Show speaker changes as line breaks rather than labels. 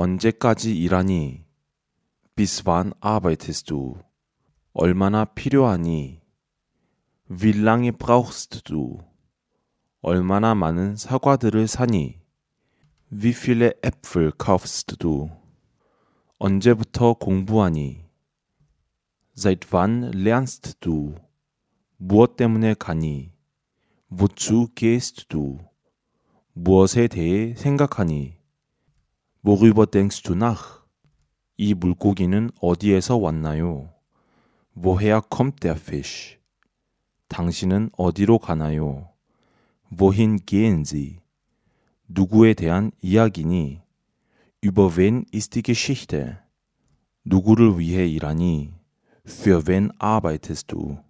언제까지 일하니? Bis wann arbeitest du? 얼마나 필요하니? Wie lange brauchst du? 얼마나 많은 사과들을 사니? Wie viele Äpfel kaufst du? 언제부터 공부하니? Seit wann lernst du? 무엇 때문에 가니? Wozu gehst du? 무엇에 대해 생각하니? worüber denkst du nach? 이 물고기는 어디에서 왔나요? woher kommt der Fisch? 당신은 어디로 가나요? wohin gehen Sie? 누구에 대한 이야기니? über wen ist die Geschichte? 누구를 위해 일하니? für wen arbeitest du?